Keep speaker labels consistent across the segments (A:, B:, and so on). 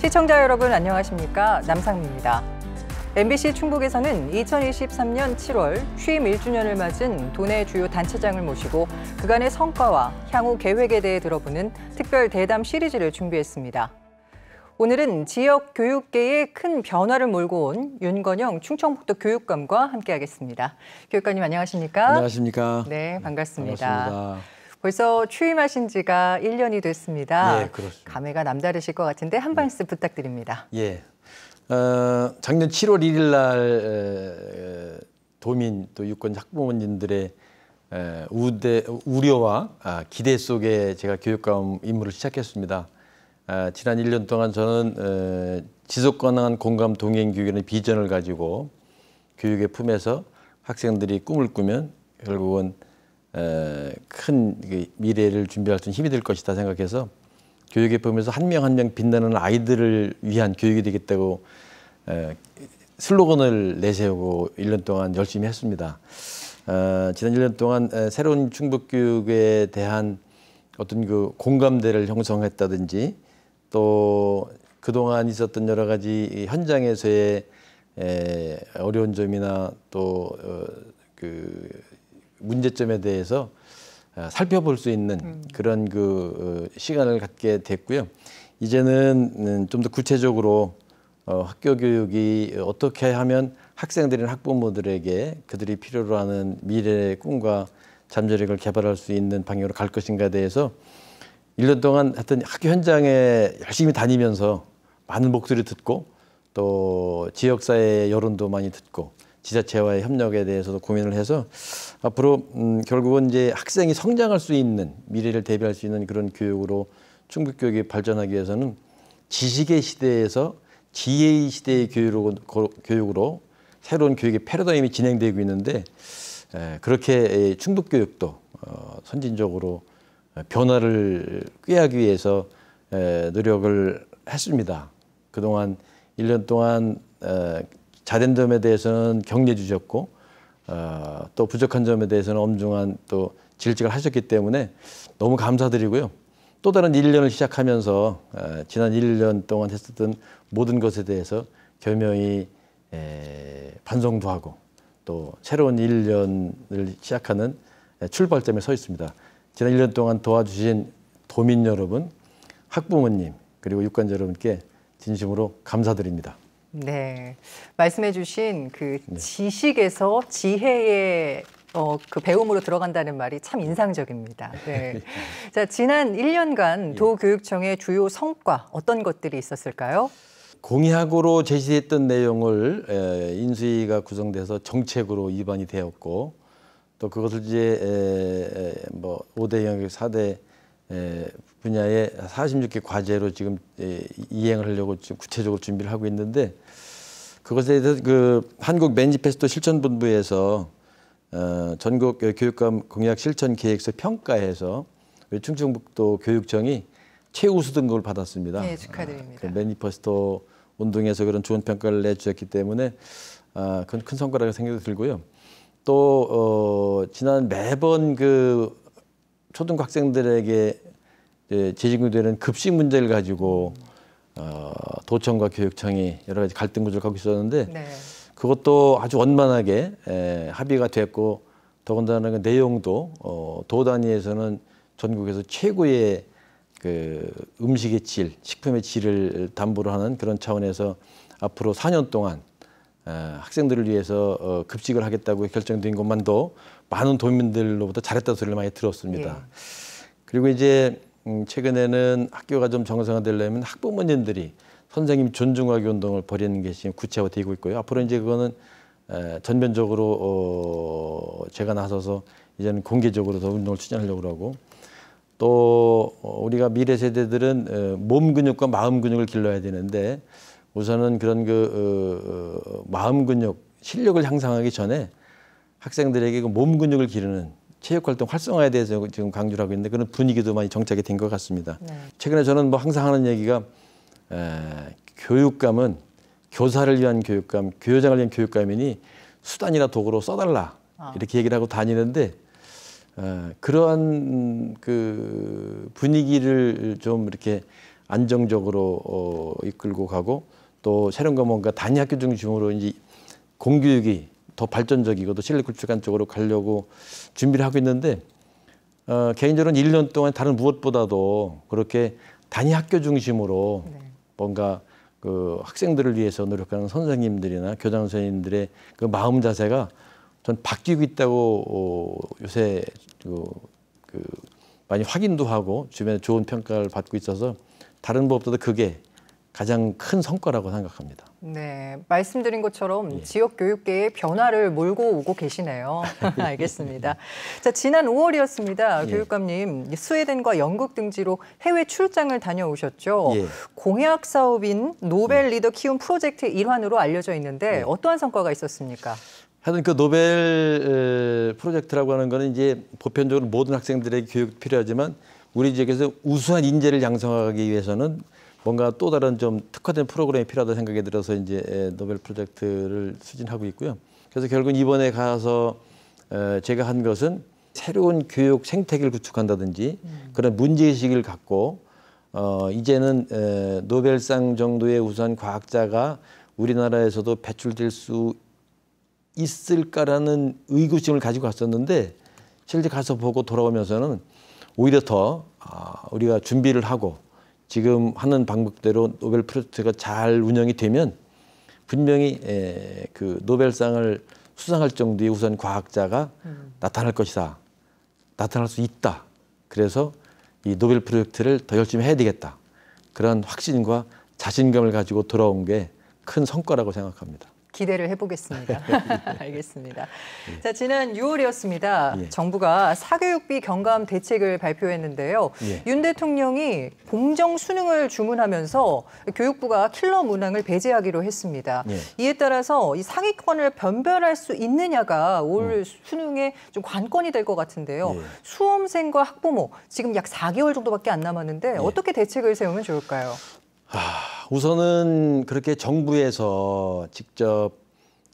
A: 시청자 여러분 안녕하십니까? 남상미입니다. MBC 충북에서는 2023년 7월 취임 1주년을 맞은 도내 주요 단체장을 모시고 그간의 성과와 향후 계획에 대해 들어보는 특별 대담 시리즈를 준비했습니다. 오늘은 지역 교육계에 큰 변화를 몰고 온 윤건영 충청북도 교육감과 함께하겠습니다. 교육감님 안녕하십니까? 안녕하십니까? 네, 반갑습니다. 반갑습니다. 벌써 취임하신 지가 1년이 됐습니다. 예, 그렇습니다. 감회가 남다르실 것 같은데 한 네. 말씀 예. 부탁드립니다.
B: 예. 어, 작년 7월 1일 날 도민 또 유권 학부모님들의 우대, 우려와 아, 기대 속에 제가 교육감 임무를 시작했습니다. 아, 지난 1년 동안 저는 지속 가능한 공감 동행 교육이 비전을 가지고 교육의 품에서 학생들이 꿈을 꾸면 결국은 큰 그 미래를 준비할 수 있는 힘이 될 것이다 생각해서 교육의 범위에서 한 명 한 명 빛나는 아이들을 위한 교육이 되겠다고 슬로건을 내세우고 1년 동안 열심히 했습니다. 어, 지난 1년 동안 새로운 충북 교육에 대한 어떤 그 공감대를 형성했다든지 또 그동안 있었던 여러 가지 현장에서의 어려운 점이나 또그 어, 문제점에 대해서 어, 살펴볼 수 있는 음. 그런 그 어, 시간을 갖게 됐고요. 이제는 음, 좀더 구체적으로 어, 학교 교육이 어떻게 하면 학생들이나 학부모들에게 그들이 필요로 하는 미래의 꿈과 잠재력을 개발할 수 있는 방향으로 갈 것인가에 대해서 일 년 동안 하여튼 학교 현장에 열심히 다니면서 많은 목소리 듣고 또 지역사회 여론도 많이 듣고 지자체와의 협력에 대해서도 고민을 해서 앞으로 음, 결국은 이제 학생이 성장할 수 있는 미래를 대비할 수 있는 그런 교육으로 충북 교육이 발전하기 위해서는 지식의 시대에서 지혜의 시대의 교육으로, 고, 교육으로 새로운 교육의 패러다임이 진행되고 있는데 에, 그렇게 충북 교육도 어, 선진적으로 변화를 꾀하기 위해서 에, 노력을 했습니다. 그동안 1년 동안 에, 잘된 점에 대해서는 격려해 주셨고 어, 또 부족한 점에 대해서는 엄중한 또 질책을 하셨기 때문에 너무 감사드리고요. 또 다른 1년을 시작하면서 어, 지난 1년 동안 했었던 모든 것에 대해서 겸허히 에, 반성도 하고 또 새로운 1년을 시작하는 출발점에 서 있습니다. 지난 1년 동안 도와주신 도민 여러분, 학부모님 그리고 유관자 여러분께 진심으로 감사드립니다.
A: 네. 말씀해 주신 그 네. 지식에서 지혜의 어, 그 배움으로 들어간다는 말이 참 인상적입니다. 네. 예. 자, 지난 1년간 예. 도교육청의 주요 성과 어떤 것들이 있었을까요?
B: 공약으로 제시했던 내용을 에, 인수위가 구성돼서 정책으로 입안이 되었고 또 그것을 이제 에, 뭐 5대 영역 4대 에, 분야의 46개 과제로 지금 예, 이행을 하려고 지금 구체적으로 준비를 하고 있는데 그것에 대해서 그 한국 맨니페스토 실천본부에서 어, 전국 교육감 공약 실천 계획서 평가에서 충청북도 교육청이 최우수 등급을 받았습니다. 네, 축하드립니다. 아, 그매니퍼스토 운동에서 그런 좋은 평가를 내주셨기 때문에 아, 그건 큰 성과라고 생각이 들고요. 또 어, 지난 매번 그 초등학생들에게 재진구대는 급식 문제를 가지고 어, 도청과 교육청이 여러 가지 갈등 구조를 갖고 있었는데 네. 그것도 아주 원만하게 에, 합의가 됐고 더군다나 그 내용도 어, 도 단위에서는 전국에서 최고의 그 음식의 질, 식품의 질을 담보로 하는 그런 차원에서 앞으로 4년 동안 에, 학생들을 위해서 어, 급식을 하겠다고 결정된 것만도 많은 도민들로부터 잘했다 는 소리를 많이 들었습니다. 예. 그리고 이제 음, 최근에는 학교가 좀 정상화되려면 학부모님들이 선생님 존중하기 운동을 벌이는 게 지금 구체화되고 있고요. 앞으로 이제 그거는 에, 전면적으로 어, 제가 나서서 이제는 공개적으로 더 운동을 추진하려고 하고 또 어, 우리가 미래 세대들은 어, 몸 근육과 마음 근육을 길러야 되는데 우선은 그런 그 어, 어 마음 근육 실력을 향상하기 전에 학생들에게 그 몸 근육을 기르는 체육활동 활성화에 대해서 지금 강조를 하고 있는데 그런 분위기도 많이 정착이 된 것 같습니다. 네. 최근에 저는 뭐 항상 하는 얘기가 에, 교육감은 교사를 위한 교육감, 교장을 위한 교육감이니 수단이나 도구로 써달라 아. 이렇게 얘기를 하고 다니는데 에, 그러한 그 분위기를 좀 이렇게 안정적으로 어, 이끌고 가고 또 새로운 거 뭔가 단위 학교 중심으로 이제 공교육이 더발전적이고더 실리콘축산 쪽으로 가려고 준비를 하고 있는데 어, 개인적으로는 1년 동안 다른 무엇보다도 그렇게 단위 학교 중심으로 네. 뭔가 그 학생들을 위해서 노력하는 선생님들이나 교장 선생님들의 그 마음 자세가 전 바뀌고 있다고 어, 요새 그, 그 많이 확인도 하고 주변에 좋은 평가를 받고 있어서 다른 무엇보다 도 그게 가장 큰 성과라고 생각합니다.
A: 네, 말씀드린 것처럼 예. 지역 교육계의 변화를 몰고 오고 계시네요. 알겠습니다. 자, 지난 5월이었습니다. 예. 교육감님, 스웨덴과 영국 등지로 해외 출장을 다녀오셨죠. 예. 공약 사업인 노벨 예. 리더 키움 프로젝트 일환으로 알려져 있는데 예. 어떠한 성과가 있었습니까?
B: 하여튼 그 노벨 프로젝트라고 하는 거는 이제 보편적으로 모든 학생들에게 교육 필요하지만 우리 지역에서 우수한 인재를 양성하기 위해서는 뭔가 또 다른 좀 특화된 프로그램이 필요하다 생각이 들어서 이제 노벨 프로젝트를 추진하고 있고요. 그래서 결국 이번에 가서 제가 한 것은 새로운 교육 생태계를 구축한다든지 음. 그런 문제의식을 갖고 어, 이제는 에, 노벨상 정도의 우수한 과학자가 우리나라에서도 배출될 수 있을까라는 의구심을 가지고 갔었는데 실제 가서 보고 돌아오면서는 오히려 더 아, 우리가 준비를 하고 지금 하는 방법대로 노벨 프로젝트가 잘 운영이 되면 분명히 에, 그 노벨상을 수상할 정도의 우선 과학자가 음. 나타날 것이다. 나타날 수 있다. 그래서 이 노벨 프로젝트를 더 열심히 해야 되겠다. 그런 확신과 자신감을 가지고 돌아온 게 큰 성과라고 생각합니다.
A: 기대를 해보겠습니다. 네. 알겠습니다. 예. 자 지난 6월이었습니다. 예. 정부가 사교육비 경감 대책을 발표했는데요. 예. 윤 대통령이 공정 수능을 주문하면서 교육부가 킬러 문항을 배제하기로 했습니다. 예. 이에 따라서 이 상위권을 변별할 수 있느냐가 올 음. 수능의 좀 관건이 될 것 같은데요. 예. 수험생과 학부모 지금 약 4개월 정도밖에 안 남았는데 예. 어떻게 대책을 세우면 좋을까요? 아,
B: 우선은 그렇게 정부에서 직접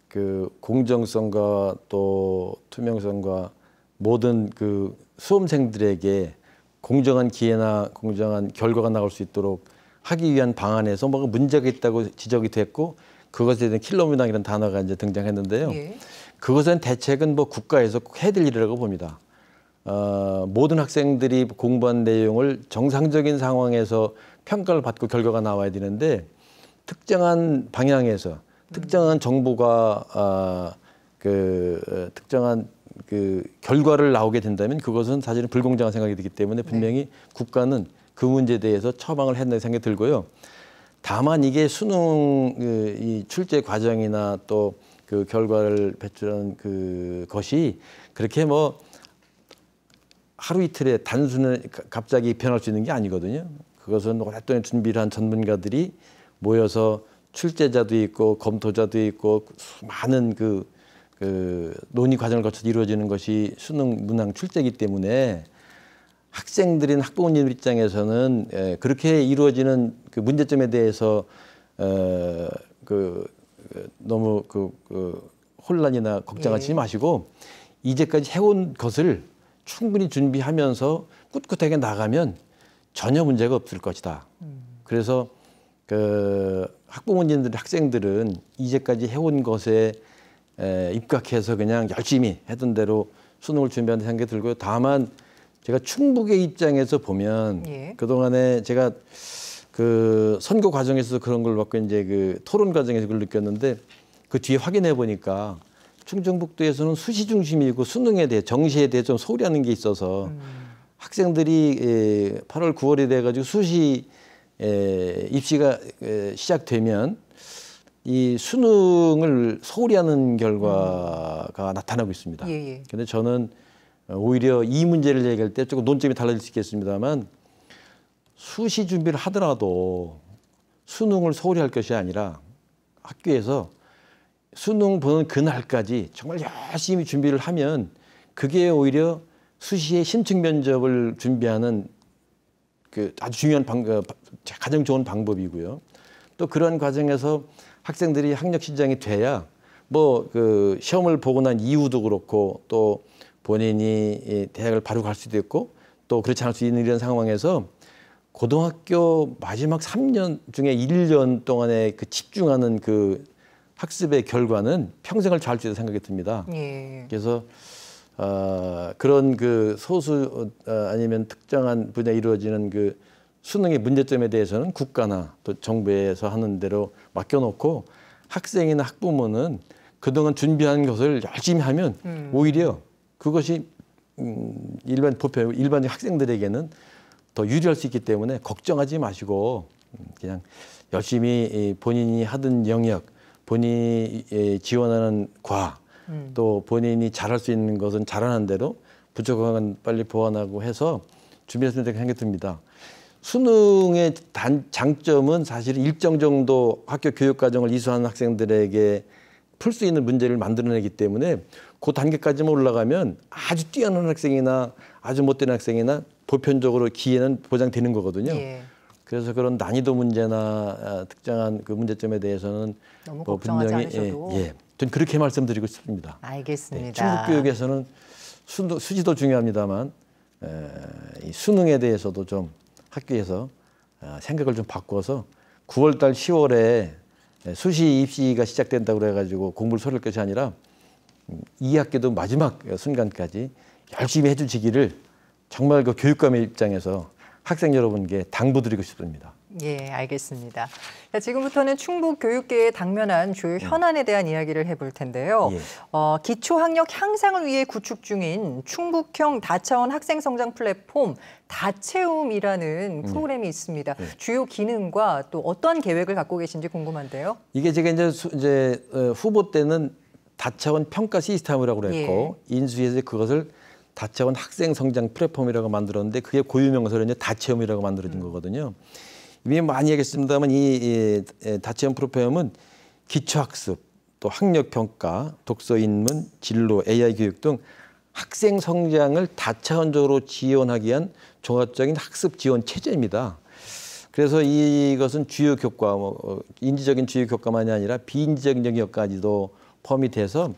B: 그 공정성과 또 투명성과 모든 그 수험생들에게 공정한 기회나 공정한 결과가 나올 수 있도록 하기 위한 방안에서 뭔가 문제가 있다고 지적이 됐고 그것에 대한 킬러미항이라는 단어가 이제 등장했는데요. 예. 그것은대 대책은 뭐 국가에서 꼭 해야 될 일이라고 봅니다. 어, 모든 학생들이 공부한 내용을 정상적인 상황에서 평가를 받고 결과가 나와야 되는데 특정한 방향에서 특정한 정보가 아, 그 특정한 그 결과를 나오게 된다면 그것은 사실은 불공정한 생각이 되기 때문에 네. 분명히 네. 국가는 그 문제에 대해서 처방을 했나 생각이 들고요. 다만 이게 수능 그, 이 출제 과정이나 또 그 결과를 배출한 그 것이 그렇게 뭐 하루 이틀에 단순히 갑자기 변할 수 있는 게 아니거든요. 그것은 오랫동안 준비를 한 전문가들이 모여서 출제자도 있고 검토자도 있고 수 많은 그, 그 논의 과정을 거쳐 이루어지는 것이 수능 문항 출제이기 때문에 학생들인 학부모님 입장에서는 에, 예, 그렇게 이루어지는 그 문제점에 대해서 어, 그, 그, 너무 그, 그 혼란이나 걱정하지 예. 마시고 이제까지 해온 것을 충분히 준비하면서 꿋꿋하게 나가면 전혀 문제가 없을 것이다. 그래서 그 학부모님들 학생들은 이제까지 해온 것에 에, 입각해서 그냥 열심히 했던 대로 수능을 준비하는 생각이 들고요. 다만 제가 충북의 입장에서 보면 예. 그동안에 제가 그 선거 과정에서 그런 걸받고 이제 그 토론 과정에서 그걸 느꼈는데 그 뒤에 확인해 보니까 충청북도에서는 수시 중심이고 수능에 대해 정시에 대해 좀 소홀히 하는 게 있어서 음. 학생들이 8월 예, 9월이 돼가지고 수시 예, 입시가 예, 시작되면 이 수능을 소홀히 하는 결과가 음. 나타나고 있습니다. 예, 그런데 저는 오히려 이 문제를 얘기할 때 조금 논점이 달라질 수 있겠습니다만 수시 준비를 하더라도 수능을 소홀히 할 것이 아니라 학교에서 수능 보는 그날까지 정말 열심히 준비를 하면 그게 오히려 수시의 신축 면접을 준비하는 그 아주 중요한 방, 그 가장 좋은 방법이고요. 또 그런 과정에서 학생들이 학력 신장이 돼야 뭐 그 시험을 보고 난 이후도 그렇고 또 본인이 대학을 바로 갈 수도 있고 또 그렇지 않을 수 있는 이런 상황에서 고등학교 마지막 3년 중에 1년 동안에그 집중하는 그 학습의 결과는 평생을 좌할 수 있다고 생각이 듭니다. 예. 그래서 어, 그런 그 소수 어, 아니면 특정한 분야에 이루어지는 그 수능의 문제점에 대해서는 국가나 또 정부에서 하는 대로 맡겨놓고 학생이나 학부모는 그동안 준비한 것을 열심히 하면 음. 오히려 그것이 음, 일반 보편 일반 학생들에게는 더 유리할 수 있기 때문에 걱정하지 마시고 음, 그냥 열심히 본인이 하던 영역 본인이 예, 지원하는 과 음. 또 본인이 잘할 수 있는 것은 잘하는 대로 부족한 빨리 보완하고 해서 준비했으면 되 생각됩니다. 수능의 단, 장점은 사실 일정 정도 학교 교육 과정을 이수하는 학생들에게 풀 수 있는 문제를 만들어내기 때문에 그 단계까지만 올라가면 아주 뛰어난 학생이나 아주 못된 학생이나 보편적으로 기회는 보장되는 거거든요. 예. 그래서 그런 난이도 문제나 아, 특정한 그 문제점에 대해서는 뭐 분명히 예, 예. 전 그렇게 말씀드리고 싶습니다.
A: 알겠습니다. 네, 중국
B: 교육에서는 수, 수지도 중요합니다만 에, 이 수능에 대해서도 좀 학교에서 어, 생각을 좀 바꿔서 9월달 10월에 수시 입시가 시작된다고 그래가지고 공부를 소릴 것이 아니라 음, 이 학기도 마지막 순간까지 열심히 해주시기를 정말 그 교육감의 입장에서 학생 여러분께 당부드리고 싶습니다.
A: 예, 알겠습니다. 자, 지금부터는 충북 교육계의 당면한 주요 음. 현안에 대한 이야기를 해볼 텐데요. 예. 어, 기초학력 향상을 위해 구축 중인 충북형 다차원 학생 성장 플랫폼 다채움이라는 음. 프로그램이 있습니다. 예. 주요 기능과 또 어떠한 계획을 갖고 계신지 궁금한데요.
B: 이게 제가 이제, 수, 이제 어, 후보 때는 다차원 평가 시스템이라고 예. 그랬고 예. 인수위에서 그것을 다차원 학생 성장 플랫폼이라고 만들었는데 그게 고유 명사로 이제 다채움이라고 만들어진 음. 거거든요. 이미 많이 얘기했습니다만 이, 이 다치형 프로페엄은 기초학습, 또 학력평가, 독서인문, 진로, AI 교육 등 학생 성장을 다차원적으로 지원하기 위한 종합적인 학습 지원 체제입니다. 그래서 이것은 주요 교과, 뭐 어, 인지적인 주요 교과만이 아니라 비인지적인 영역까지도 포함이 돼서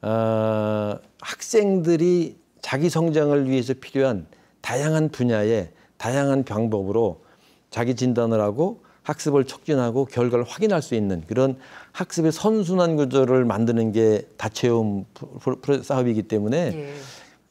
B: 어, 학생들이 자기 성장을 위해서 필요한 다양한 분야의 다양한 방법으로 자기 진단을 하고 학습을 촉진하고 결과를 확인할 수 있는 그런 학습의 선순환 구조를 만드는 게 다채움 사업이기 때문에 예.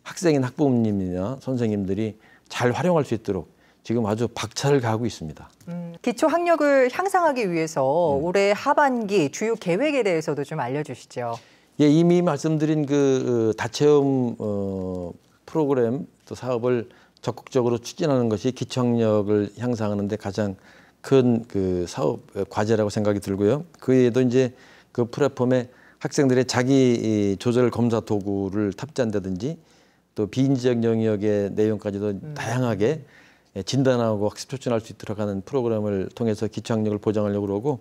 B: 학생인 학부모님이나 선생님들이 잘 활용할 수 있도록 지금 아주 박차를 가하고 있습니다.
A: 음, 기초 학력을 향상하기 위해서 음. 올해 하반기 주요 계획에 대해서도 좀 알려주시죠.
B: 예, 이미 말씀드린 그 어, 다채움 어, 프로그램 또 사업을 적극적으로 추진하는 것이 기청력을 향상하는 데 가장 큰 그 사업 어, 과제라고 생각이 들고요. 그 외에도 이제 그 플랫폼에 학생들의 자기 조절 검사 도구를 탑재한다든지 또 비인지적 영역의 내용까지도 음. 다양하게 예, 진단하고 학습 촉진할 수 있도록 하는 프로그램을 통해서 기초학력을 보장하려고 그러고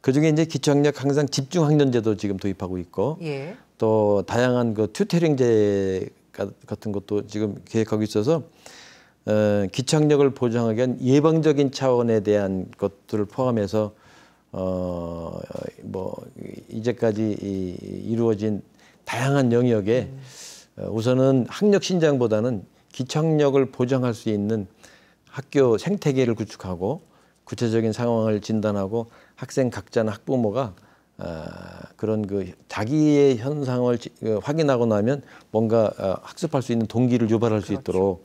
B: 그중에 이제 기초학력 항상 집중학년제도 지금 도입하고 있고 예. 또 다양한 그 튜터링제 같은 것도 지금 계획하고 있어서 어, 기착력을 보장하기 위한 예방적인 차원에 대한 것들을 포함해서 어, 뭐 이제까지 이, 이루어진 다양한 영역에 음. 우선은 학력 신장보다는 기착력을 보장할 수 있는 학교 생태계를 구축하고 구체적인 상황을 진단하고 학생 각자나 학부모가 아, 그런 그 자기의 현상을 그 확인하고 나면 뭔가 어, 학습할 수 있는 동기를 유발할 수 그렇죠. 있도록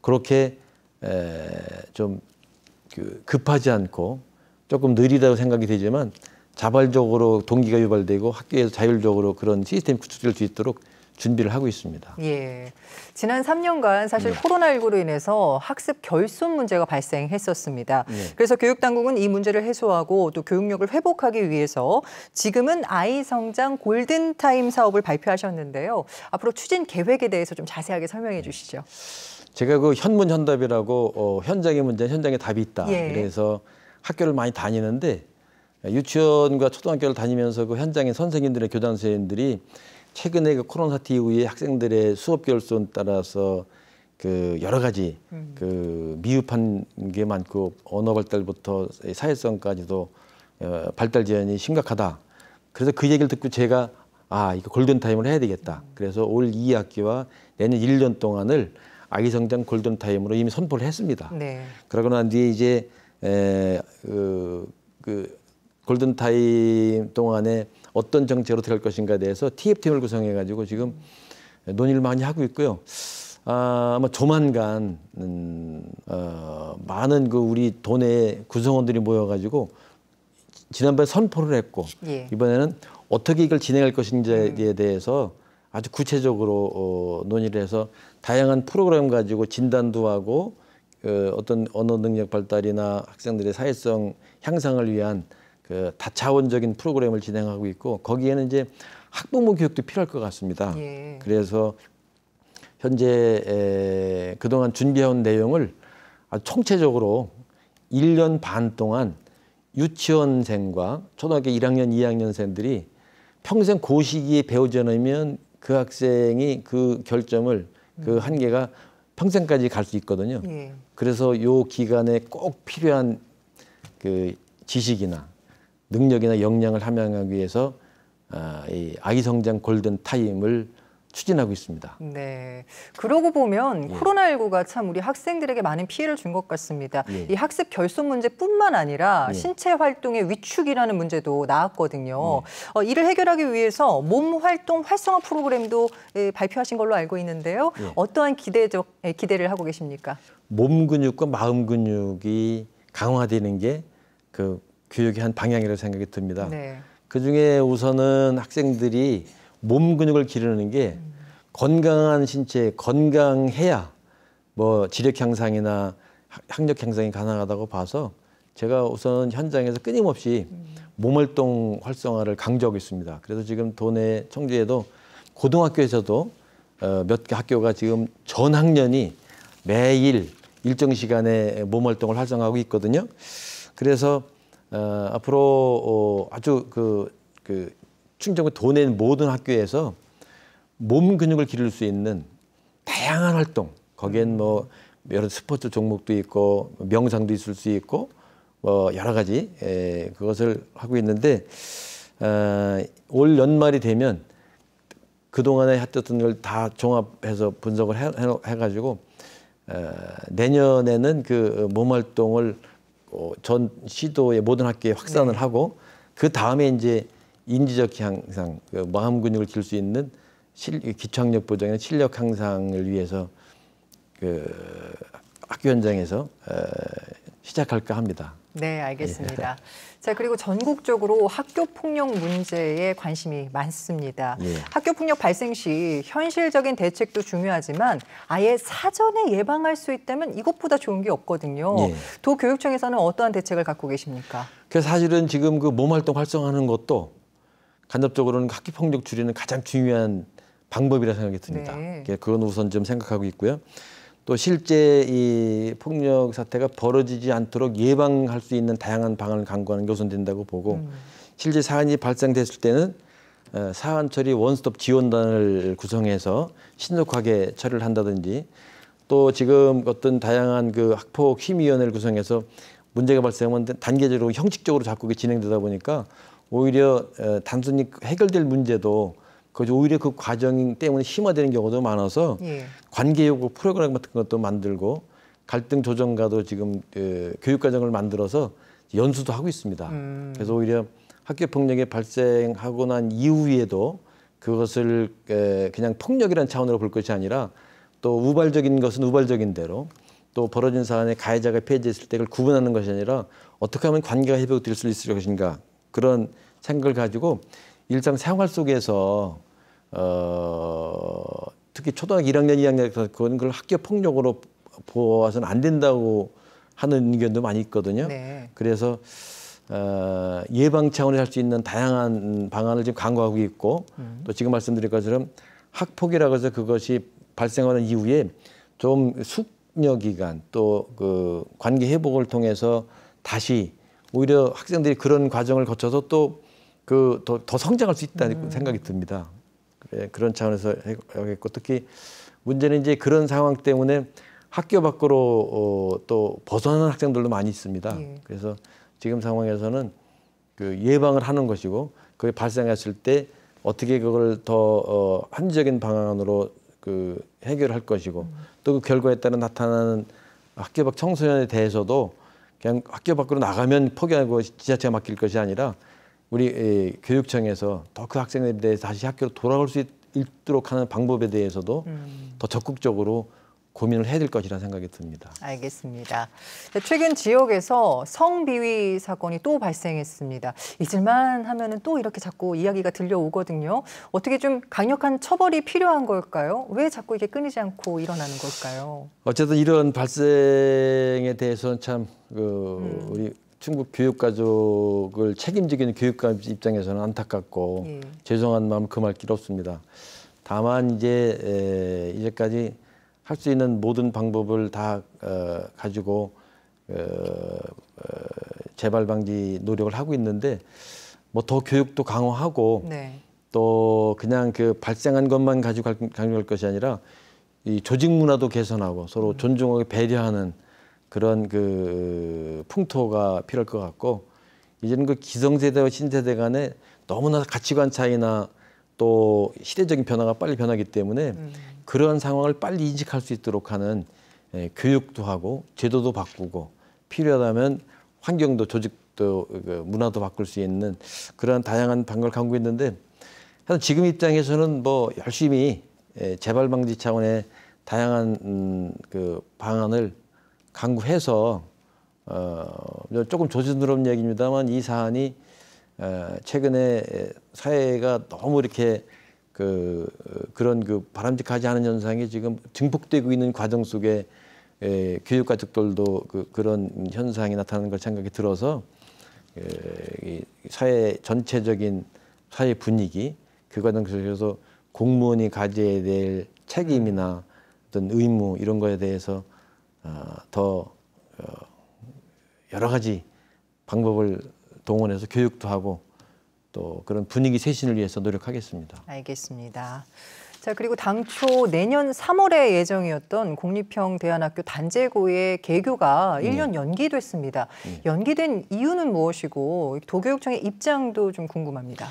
B: 그렇게 좀 그 급하지 않고 조금 느리다고 생각이 되지만 자발적으로 동기가 유발되고 학교에서 자율적으로 그런 시스템 구축될 수 있도록 준비를 하고 있습니다.
A: 예. 지난 3년간 사실 네. 코로나19로 인해서 학습 결손 문제가 발생했었습니다. 네. 그래서 교육당국은 이 문제를 해소하고 또 교육력을 회복하기 위해서 지금은 아이 성장 골든타임 사업을 발표하셨는데요. 앞으로 추진 계획에 대해서 좀 자세하게 설명해 주시죠.
B: 제가 그 현문현답이라고 어, 현장의 문제 현장의 답이 있다. 예. 그래서 학교를 많이 다니는데 유치원과 초등학교를 다니면서 그 현장의 선생님들의 교장 선생님들이 최근에 그 코로나 사태 이후에 학생들의 수업 결손 따라서 그 여러 가지 음. 그 미흡한 게 많고 언어 발달부터 사회성까지도 어, 발달 지연이 심각하다. 그래서 그 얘기를 듣고 제가 아 이거 골든 타임을 해야 되겠다. 음. 그래서 올 2학기와 내년 1년 동안을 아기 성장 골든 타임으로 이미 선포를 했습니다. 네. 그러고 난 뒤에 이제 에, 그, 그 골든 타임 동안에 어떤 정책으로 들어갈 것인가에 대해서 TF팀을 구성해 가지고 지금 논의를 많이 하고 있고요. 아, 아마 조만간 음, 어, 많은 그 우리 도내 구성원들이 모여가지고 지난번에 선포를 했고 예. 이번에는 어떻게 이걸 진행할 것인지에 대해서 아주 구체적으로 어, 논의를 해서 다양한 프로그램 가지고 진단도 하고 그 어떤 언어 능력 발달이나 학생들의 사회성 향상을 위한 그 다차원적인 프로그램을 진행하고 있고 거기에는 이제 학부모 교육도 필요할 것 같습니다. 예. 그래서 현재 에, 그동안 준비해온 내용을 아 총체적으로 1년 반 동안 유치원생과 초등학교 1학년, 2학년생들이 평생 고시기에 배우지 않으면 그 학생이 그 결점을 그 음. 한계가 평생까지 갈 수 있거든요. 예. 그래서 요 기간에 꼭 필요한 그 지식이나 능력이나 역량을 함양하기 위해서 아, 이 아기 성장 골든 타임을 추진하고 있습니다.
A: 네. 그러고 보면 예. 코로나19가 참 우리 학생들에게 많은 피해를 준 것 같습니다. 예. 이 학습 결손 문제뿐만 아니라 예. 신체 활동의 위축이라는 문제도 나왔거든요. 예. 어, 이를 해결하기 위해서 몸 활동 활성화 프로그램도 예, 발표하신 걸로 알고 있는데요. 예. 어떠한 기대적 기대를 하고 계십니까?
B: 몸 근육과 마음 근육이 강화되는 게그 교육의 한 방향이라고 생각이 듭니다. 네. 그 중에 우선은 학생들이 몸 근육을 기르는 게 음. 건강한 신체, 건강해야 뭐 지력 향상이나 학력 향상이 가능하다고 봐서 제가 우선 현장에서 끊임없이 음. 몸활동 활성화를 강조하고 있습니다. 그래서 지금 도내 청주에도 고등학교에서도 어, 몇개 학교가 지금 전 학년이 매일 일정 시간에 몸활동을 활성화하고 있거든요. 그래서 어, 앞으로 어, 아주 그, 그 충청권 도내 모든 학교에서 몸 근육을 기를 수 있는 다양한 활동 거기엔 뭐 여러 스포츠 종목도 있고 뭐 명상도 있을 수 있고 뭐 여러 가지 에, 예, 그것을 하고 있는데 어, 올 연말이 되면 그동안에 했던 걸 다 종합해서 분석을 해, 해, 해가지고 어, 내년에는 그 몸 활동을 어, 전 시도의 모든 학교에 확산을 네. 하고 그 다음에 이제 인지적 향상, 그 마음 근육을 길 수 있는 실, 기초학력 보장이나 실력 향상을 위해서 그 학교 현장에서 에, 시작할까 합니다.
A: 네, 알겠습니다. 예. 자, 그리고 전국적으로 학교 폭력 문제에 관심이 많습니다. 예. 학교 폭력 발생 시 현실적인 대책도 중요하지만 아예 사전에 예방할 수 있다면 이것보다 좋은 게 없거든요. 예. 도교육청에서는 어떠한 대책을 갖고 계십니까?
B: 그 사실은 지금 그 몸 활동 활성화하는 것도 간접적으로는 학교 폭력 줄이는 가장 중요한 방법이라 생각이 듭니다. 네. 예, 그건 우선 좀 생각하고 있고요. 또 실제 이 폭력 사태가 벌어지지 않도록 예방할 수 있는 다양한 방안을 강구하는 게 우선된다고 보고 음. 실제 사안이 발생됐을 때는 어, 사안 처리 원스톱 지원단을 구성해서 신속하게 처리를 한다든지 또 지금 어떤 다양한 그 학폭 힘위원회를 구성해서 문제가 발생하면 단계적으로 형식적으로 자꾸 진행되다 보니까 오히려 어, 단순히 해결될 문제도 그래서 오히려 그 과정 때문에 심화되는 경우도 많아서 예. 관계요구 프로그램 같은 것도 만들고 갈등 조정가도 지금 에, 예, 교육과정을 만들어서 연수도 하고 있습니다. 음. 그래서 오히려 학교 폭력이 발생하고 난 이후에도 그것을 에, 예, 그냥 폭력이라는 차원으로 볼 것이 아니라 또 우발적인 것은 우발적인 대로 또 벌어진 사안에 가해자가 폐지했을때 그걸 구분하는 것이 아니라 어떻게 하면 관계가 회복될 수 있을 것인가 그런 생각을 가지고 일상 생활 속에서 어, 특히 초등학교 1학년, 2학년에서 그건 걸 학교 폭력으로 보아서는 안 된다고 하는 의견도 많이 있거든요. 네. 그래서 어, 예방 차원에서 할 수 있는 다양한 방안을 지금 강구하고 있고 음. 또 지금 말씀드린 것처럼 학폭이라고 해서 그것이 발생하는 이후에 좀숙녀 기간 또 그 관계 회복을 통해서 다시 오히려 학생들이 그런 과정을 거쳐서 또 그더 더 성장할 수 있다는 음. 생각이 듭니다. 예, 그런 차원에서 해야겠고 특히 문제는 이제 그런 상황 때문에 학교 밖으로 어, 또 벗어나는 학생들도 많이 있습니다. 예. 그래서 지금 상황에서는 그 예방을 하는 것이고 그게 발생했을 때 어떻게 그걸 더 어, 합리적인 방안으로 그 해결할 것이고 음. 또그 결과에 따라 나타나는 학교 밖 청소년에 대해서도 그냥 학교 밖으로 나가면 포기하고 지자체가 맡길 것이 아니라 우리 예, 교육청에서 더그 학생들에 대해 서 다시 학교로 돌아올 수 있, 도록 하는 방법에 대해서도 음. 더 적극적으로 고민을 해야 될 것이라는 생각이 듭니다.
A: 알겠습니다. 네, 최근 지역에서 성비위 사건이 또 발생했습니다. 잊을만 하면 또 이렇게 자꾸 이야기가 들려오거든요. 어떻게 좀 강력한 처벌이 필요한 걸까요? 왜 자꾸 이게 끊이지 않고 일어나는 걸까요?
B: 어쨌든 이런 발생에 대해서는 참그 음. 우리 중국 교육가족을 책임지기는 교육감 입장에서는 안타깝고 예. 죄송한 마음 금할 길 없습니다. 다만 이제 에, 이제까지 할 수 있는 모든 방법을 다 어, 가지고 어, 어, 재발 방지 노력을 하고 있는데 뭐 더 교육도 강화하고 네. 또 그냥 그 발생한 것만 가지고 강조할 것이 아니라 이 조직 문화도 개선하고 서로 음. 존중하고 배려하는 그런 그 풍토가 필요할 것 같고 이제는 그 기성세대와 신세대 간에 너무나 가치관 차이나 또 시대적인 변화가 빨리 변하기 때문에 음. 그한 상황을 빨리 인식할 수 있도록 하는 예, 교육도 하고 제도도 바꾸고 필요하다면 환경도 조직도 그 문화도 바꿀 수 있는 그러한 다양한 방법을 갖고 했는데하여 지금 입장에서는 뭐 열심히 예, 재발 방지 차원의 다양한 음, 그 방안을 강구해서 어, 뭐 조금 조심스러운 얘기입니다만 이 사안이 어, 최근에 사회가 너무 이렇게 그 그런 그 바람직하지 않은 현상이 지금 증폭되고 있는 과정 속에 에, 예, 교육과 직들도 그, 그런 현상이 나타나는 걸 생각이 들어서 에, 예, 이 사회 전체적인 사회 분위기 그 과정 속에서 공무원이 가져야 될 책임이나 어떤 의무 이런 거에 대해서 어, 더 어, 여러 가지 방법을 동원해서 교육도 하고 또 그런 분위기 쇄신을 위해서 노력하겠습니다.
A: 알겠습니다. 자 그리고 당초 내년 3월에 예정이었던 공립형 대안학교 단제고의 개교가 1년 연기됐습니다. 네. 연기된 이유는 무엇이고 도교육청의 입장도 좀 궁금합니다.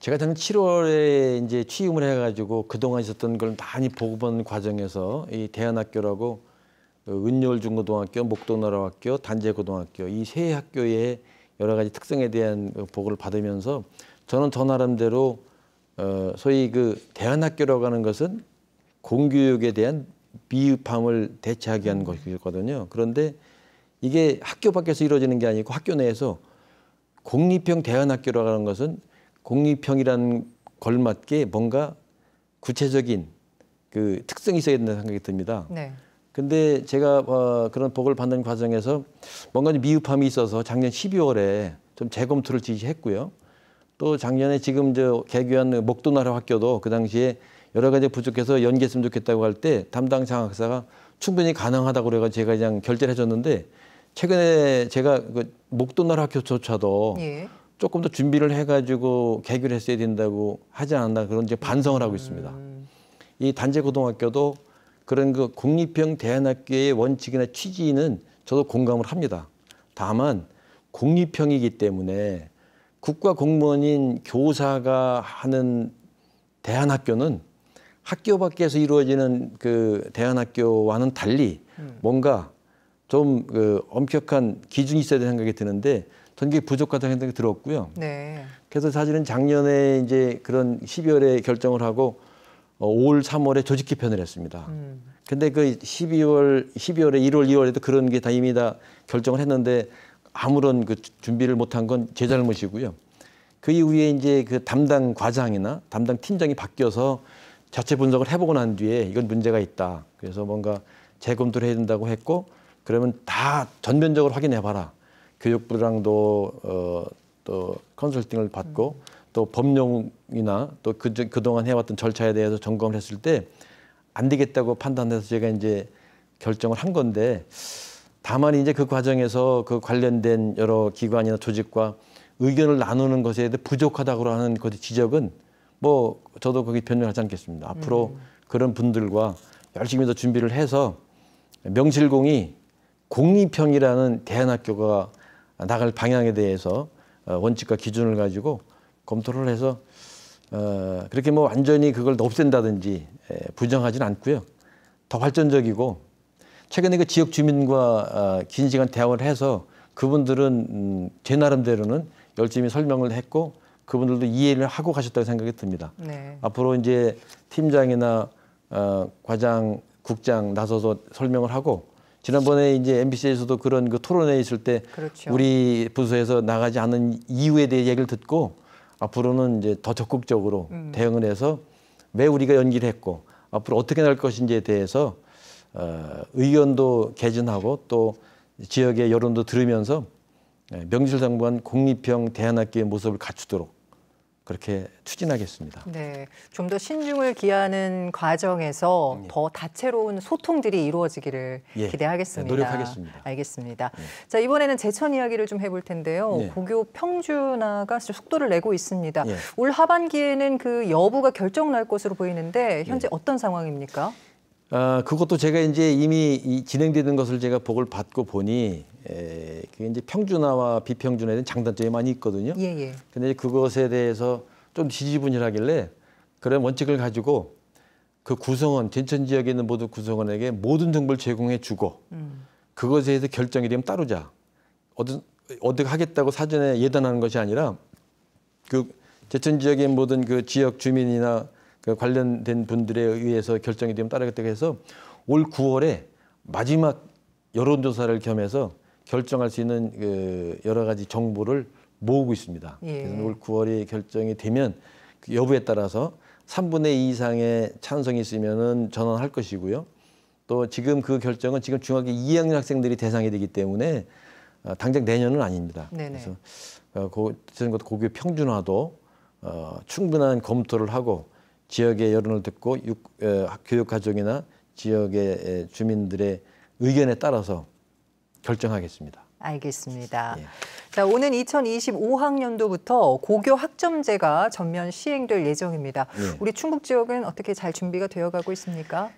B: 제가 저는 7월에 이제 취임을 해가지고 그동안 있었던 걸 많이 보고본 과정에서 이 대안학교라고 은열중고등학교 목동나라학교, 단재고등학교 이 세 학교의 여러 가지 특성에 대한 그 보고를 받으면서 저는 저 나름대로 어, 소위 그 대안학교라고 하는 것은 공교육에 대한 미흡함을 대체하기 위한 것이거든요. 그런데 이게 학교 밖에서 이루어지는 게 아니고 학교 내에서 공립형 대안학교라고 하는 것은 공립형이라는 걸맞게 뭔가 구체적인 그 특성이 있어야 된다는 생각이 듭니다. 네. 근데 제가 어, 그런 복을 받는 과정에서 뭔가 미흡함이 있어서 작년 12월에 좀 재검토를 지시했고요. 또 작년에 지금 저 개교한 목도나라 학교도 그 당시에 여러 가지 부족해서 연계했으면 좋겠다고 할 때 담당 장학사가 충분히 가능하다고 그래가 제가 그냥 결제를 해줬는데 최근에 제가 그 목도나라 학교조차도 예. 조금 더 준비를 해가지고 개교를 했어야 된다고 하지 않았나 그런 이제 반성을 하고 있습니다. 음. 이 단재 고등학교도 그런 그 국립형 대안학교의 원칙이나 취지는 저도 공감을 합니다. 다만 국립형이기 때문에 국가 공무원인 교사가 하는 대안학교는 학교 밖에서 이루어지는 그 대안학교와는 달리 음. 뭔가 좀그 엄격한 기준이 있어야 된는 생각이 드는데 전게 부족하다는 생각이 들었고요. 네. 그래서 사실은 작년에 이제 그런 12월에 결정을 하고 5월, 어, 3월에 조직 개편을 했습니다. 음. 근데 그 12월, 12월에 1월, 2월에도 그런 게 다 이미 다 결정을 했는데 아무런 그 준비를 못한 건 제 잘못이고요. 그 이후에 이제 그 담당 과장이나 담당 팀장이 바뀌어서 자체 분석을 해보고 난 뒤에 이건 문제가 있다. 그래서 뭔가 재검토를 해야 된다고 했고 그러면 다 전면적으로 확인해봐라. 교육부랑도 어, 또 컨설팅을 받고 음. 또 법령이나 또 그, 그동안 해왔던 절차에 대해서 점검을 했을 때 안 되겠다고 판단해서 제가 이제 결정을 한 건데 다만 이제 그 과정에서 그 관련된 여러 기관이나 조직과 의견을 나누는 것에 대해 부족하다고 하는 그 지적은 뭐 저도 거기 변명하지 않겠습니다. 앞으로 음. 그런 분들과 열심히 더 준비를 해서 명실공히 공립형이라는 대안학교가 나갈 방향에 대해서 어, 원칙과 기준을 가지고 검토를 해서 어, 그렇게 뭐 완전히 그걸 없앤다든지 에, 예, 부정하진 않고요. 더 발전적이고 최근에 그 지역 주민과 어, 긴 시간 대화를 해서 그분들은 음, 제 나름대로는 열심히 설명을 했고 그분들도 이해를 하고 가셨다고 생각이 듭니다. 네. 앞으로 이제 팀장이나 어, 과장, 국장 나서서 설명을 하고 지난번에 이제 MBC에서도 그런 그 토론회 있을 때 그렇죠. 우리 부서에서 나가지 않은 이유에 대해 얘기를 듣고 앞으로는 이제 더 적극적으로 음. 대응을 해서 왜 우리가 연기를 했고 앞으로 어떻게 날 것인지에 대해서 어, 의견도 개진하고 또 지역의 여론도 들으면서 예, 명실상부한 공립형 대안학교의 모습을 갖추도록 그렇게 추진하겠습니다.
A: 네, 좀 더 신중을 기하는 과정에서 예. 더 다채로운 소통들이 이루어지기를 예. 기대하겠습니다. 노력하겠습니다. 알겠습니다. 예. 자 이번에는 제천 이야기를 좀 해볼 텐데요. 예. 고교 평준화가 속도를 내고 있습니다. 예. 올 하반기에는 그 여부가 결정 날 것으로 보이는데 현재 예. 어떤 상황입니까?
B: 아, 그것도 제가 이제 이미 이 진행되는 것을 제가 복을 받고 보니 에, 그게 이제 평준화와 비평준화에 대한 장단점이 많이 있거든요. 예, 예. 근데 그것에 대해서 좀 지지분이라길래 그런 원칙을 가지고 그 구성원 진천 지역에 있는 모든 구성원에게 모든 정보를 제공해 주고 음. 그것에 대해서 결정이 되면 따르자. 어떤 어떻게 하겠다고 사전에 예단하는 것이 아니라 그 제천 지역의 모든 그 지역 주민이나 그 관련된 분들에 의해서 결정이 되면 따라가다고 해서 올 9월에 마지막 여론조사를 겸해서 결정할 수 있는 그 여러 가지 정보를 모으고 있습니다. 예. 그래서 올 9월에 결정이 되면 그 여부에 따라서 3분의 2 이상의 찬성이 있으면은 전환할 것이고요. 또 지금 그 결정은 지금 중학교 2학년 학생들이 대상이 되기 때문에 어, 당장 내년은 아닙니다. 네네. 그래서 어, 고, 그런 것도 고교 평준화도 어, 충분한 검토를 하고 지역의 여론을 듣고 육, 에, 교육과정이나 지역의 주민들의 의견에 따라서 결정하겠습니다.
A: 알겠습니다. 예. 자, 오는 2025학년도부터 고교 학점제가 전면 시행될 예정입니다. 예. 우리 충북 지역은 어떻게 잘 준비가 되어가고 있습니까?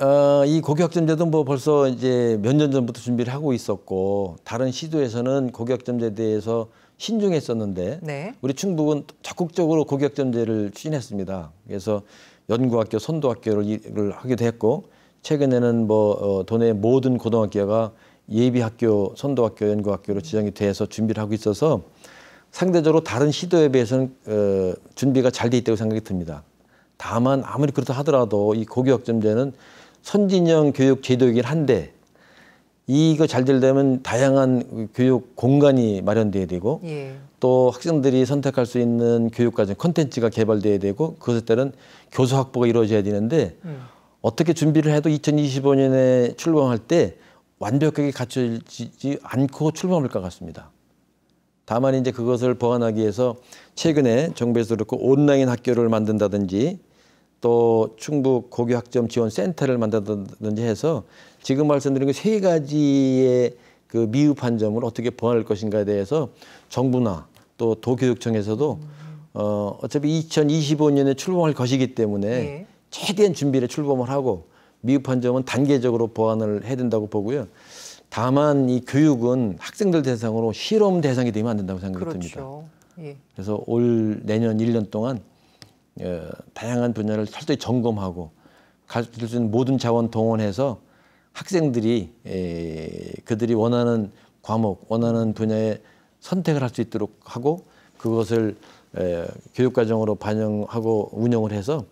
B: 어, 이 고교 학점제도 뭐 벌써 이제 몇 년 전부터 준비를 하고 있었고 다른 시도에서는 고교 학점제에 대해서 신중했었는데 네. 우리 충북은 적극적으로 고객 전제를 추진했습니다. 그래서 연구학교, 선도학교를 일을 하게됐고 최근에는 뭐 어, 도내 모든 고등학교가 예비학교, 선도학교, 연구학교로 지정이 돼서 준비를 하고 있어서 상대적으로 다른 시도에 비해서는 어, 준비가 잘 돼 있다고 생각이 듭니다. 다만 아무리 그렇다 하더라도 이 고교학점제는 선진형 교육 제도이긴 한데 이거 잘 되려면 다양한 교육 공간이 마련돼야 되고 예. 또 학생들이 선택할 수 있는 교육과정 콘텐츠가 개발돼야 되고 그것에 따른 교수 확보가 이루어져야 되는데 음. 어떻게 준비를 해도 2025년에 출범할 때 완벽하게 갖춰지지 않고 출범할 것 같습니다. 다만 이제 그것을 보완하기 위해서 최근에 정부에서 그렇고 온라인 학교를 만든다든지 또 충북 고교학점 지원센터를 만든다든지 해서 지금 말씀드린 그 세 가지의 그 미흡한 점을 어떻게 보완할 것인가에 대해서 정부나 또 도교육청에서도 어, 어차피 2025년에 출범할 것이기 때문에 네. 최대한 준비를 출범을 하고 미흡한 점은 단계적으로 보완을 해야 된다고 보고요. 다만 이 교육은 학생들 대상으로 실험 대상이 되면 안 된다고 생각이 그렇죠. 듭니다. 예. 그래서 올 내년 1년 동안 어, 다양한 분야를 철저히 점검하고 가르칠 수 있는 모든 자원 동원해서 학생들이 에, 그들이 원하는 과목, 원하는 분야에 선택을 할 수 있도록 하고 그것을 에, 교육과정으로 반영하고 운영을 해서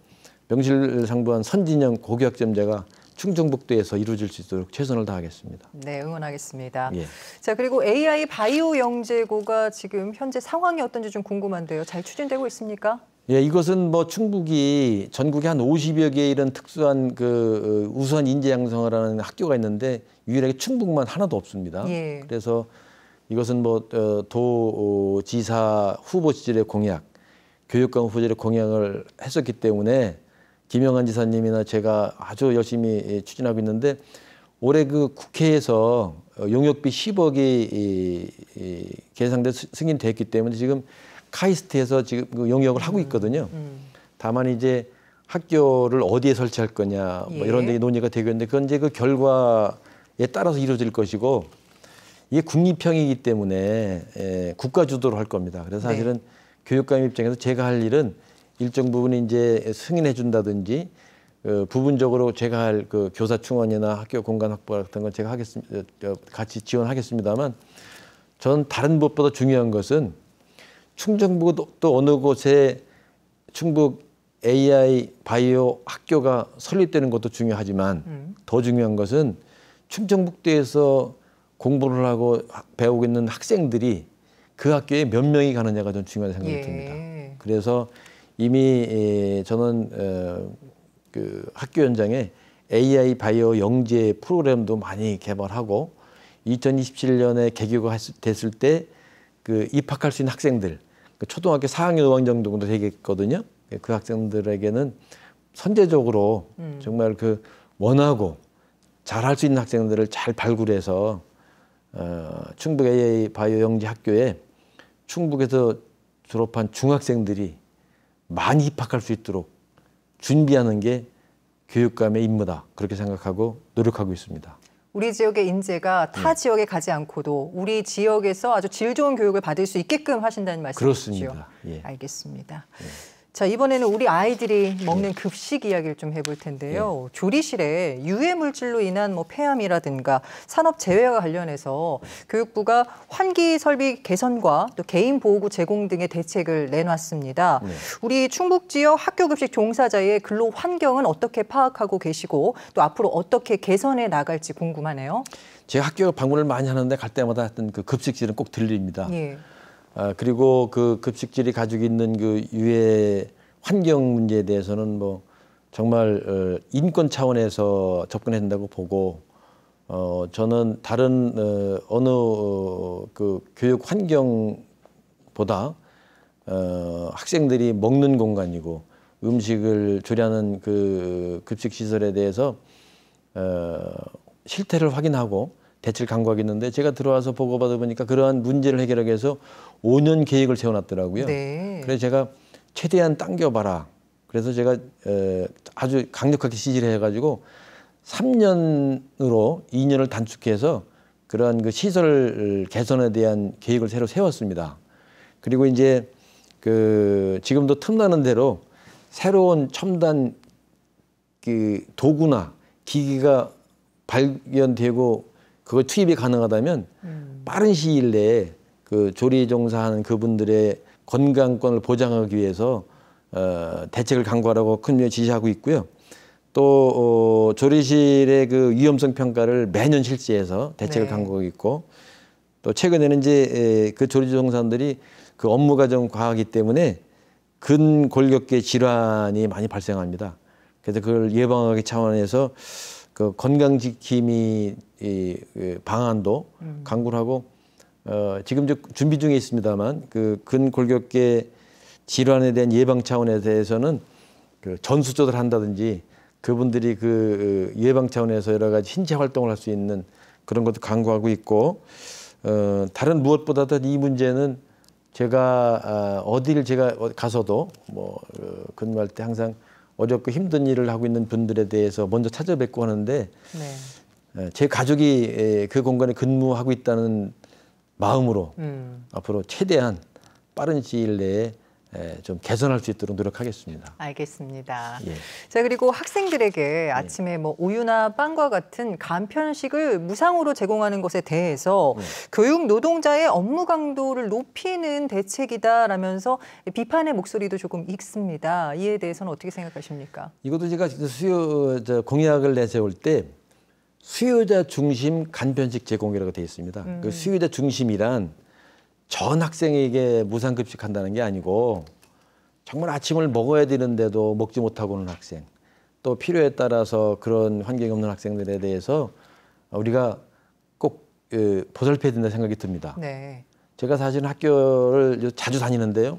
B: 명실상부한 선진형 고교학점제가 충청북도에서 이루어질 수 있도록 최선을 다하겠습니다.
A: 네, 응원하겠습니다. 예. 자, 그리고 AI 바이오 영재고가 지금 현재 상황이 어떤지 좀 궁금한데요. 잘 추진되고 있습니까?
B: 예, 이것은 뭐 충북이 전국에 한 50여 개 이런 특수한 그 어, 우수한 인재 양성을 하는 학교가 있는데 유일하게 충북만 하나도 없습니다. 예. 그래서 이것은 뭐도 어, 어, 지사 후보 시절의 공약, 교육감 후보 시절의 공약을 했었기 때문에 김영환 지사님이나 제가 아주 열심히 예, 추진하고 있는데 올해 그 국회에서 용역비 10억이 계상돼 승인됐기 때문에 지금 카이스트에서 지금 그 용역을 하고 음, 있거든요. 음. 다만 이제 학교를 어디에 설치할 거냐 뭐 예. 이런 데 논의가 되고 있는데 그건 이제 그 결과에 따라서 이루어질 것이고 이게 국립형이기 때문에 에, 예, 국가 주도로 할 겁니다. 그래서 네. 사실은 네. 교육감 입장에서 제가 할 일은 일정 부분 이제 승인해 준다든지 그 부분적으로 제가 할 그 교사 충원이나 학교 공간 확보 같은 건 제가 하겠습니다. 어, 어, 같이 지원하겠습니다만 저는 다른 무보다 중요한 것은 충청북 또 어느 곳에 충북 AI 바이오 학교가 설립되는 것도 중요하지만 음. 더 중요한 것은 충청북도에서 공부를 하고 배우고 있는 학생들이 그 학교에 몇 명이 가느냐가 좀중요한 생각이 예. 듭니다. 그래서 이미 예, 저는 어, 그 학교 현장에 AI 바이오 영재 프로그램도 많이 개발하고 2027년에 개교가 됐을 때 그 입학할 수 있는 학생들 그 초등학교 4학년 5학년 정도 되겠거든요. 예, 그 학생들에게는 선제적으로 음. 정말 그 원하고 잘할 수 있는 학생들을 잘 발굴해서 어, 충북 AA 바이오 영재 학교에 충북에서 졸업한 중학생들이 많이 입학할 수 있도록 준비하는 게 교육감의 임무다 그렇게 생각하고 노력하고 있습니다.
A: 우리 지역의 인재가 타 네. 지역에 가지 않고도 우리 지역에서 아주 질 좋은 교육을 받을 수 있게끔 하신다는 말씀이시죠? 그렇습니다. 예. 알겠습니다. 예. 자 이번에는 우리 아이들이 예. 먹는 급식 이야기를 좀 해볼 텐데요. 네. 조리실에 유해 물질로 인한 뭐 폐암이라든가 산업 재해와 관련해서 교육부가 환기 설비 개선과 또 개인 보호구 제공 등의 대책을 내놨습니다. 네. 우리 충북 지역 학교 급식 종사자의 근로 환경은 어떻게 파악하고 계시고 또 앞으로 어떻게 개선해 나갈지 궁금하네요.
B: 제가 학교 방문을 많이 하는데 갈 때마다 하여그 급식실은 꼭 들립니다. 네. 아, 그리고 그 급식질이 가지고 있는 그 유해 환경 문제에 대해서는 뭐 정말 어, 인권 차원에서 접근해야 된다고 보고 어 저는 다른 어, 어느 어, 그 교육 환경보다 어 학생들이 먹는 공간이고 음식을 조리하는 그 급식 시설에 대해서 어 실태를 확인하고 대책을 강구하겠는데 제가 들어와서 보고받아 보니까 그러한 문제를 해결하기 위해서 5년 계획을 세워놨더라고요. 네. 그래서 제가 최대한 당겨봐라. 그래서 제가 에, 아주 강력하게 지지를 해가지고 3년으로 2년을 단축해서 그러한 그 시설 개선에 대한 계획을 새로 세웠습니다. 그리고 이제 그 지금도 틈나는 대로 새로운 첨단 그 도구나 기기가 발견되고 그걸 투입이 가능하다면 음. 빠른 시일 내에 그 조리 종사하는 그분들의 건강권을 보장하기 위해서 어, 대책을 강구하라고 큰며 지시하고 있고요. 또 어, 조리실의 그 위험성 평가를 매년 실시해서 대책을 네. 강구하고 있고 또 최근에는 이제 그 조리 종사들이그 업무가 좀 과하기 때문에 근골격계 질환이 많이 발생합니다. 그래서 그걸 예방하기 차원에서 그 건강지킴이 이 그 방안도 음. 강구를 하고 어, 지금 준비 중에 있습니다만 그 근골격계 질환에 대한 예방 차원에 대해서는 그 전수조사를 한다든지 그분들이 그, 그 예방 차원에서 여러 가지 신체 활동을 할 수 있는 그런 것도 강구하고 있고 어, 다른 무엇보다도 이 문제는 제가 아, 어디를 제가 가서도 뭐 어, 근무할 때 항상 어렵고 힘든 일을 하고 있는 분들에 대해서 먼저 찾아뵙고 하는데 네. 예, 제 가족이 예, 그 공간에 근무하고 있다는 마음으로 음. 앞으로 최대한 빠른 시일 내에 예, 좀 개선할 수 있도록 노력하겠습니다.
A: 알겠습니다. 예. 자 그리고 학생들에게 네. 아침에 뭐 우유나 빵과 같은 간편식을 무상으로 제공하는 것에 대해서 네. 교육 노동자의 업무 강도를 높이는 대책이다라면서 비판의 목소리도 조금 익습니다. 이에 대해서는 어떻게 생각하십니까?
B: 이것도 제가 수요 저 공약을 내세울 때 수요자 중심 간편식 제공이라고 되어 있습니다. 그 음. 그 수요자 중심이란 전 학생에게 무상급식 한다는 게 아니고 정말 아침을 먹어야 되는데도 먹지 못하고 오는 학생 또 필요에 따라서 그런 환경이 없는 학생들에 대해서 우리가 꼭 그, 보살펴야 된다 생각이 듭니다. 네. 제가 사실 학교를 자주 다니는데요.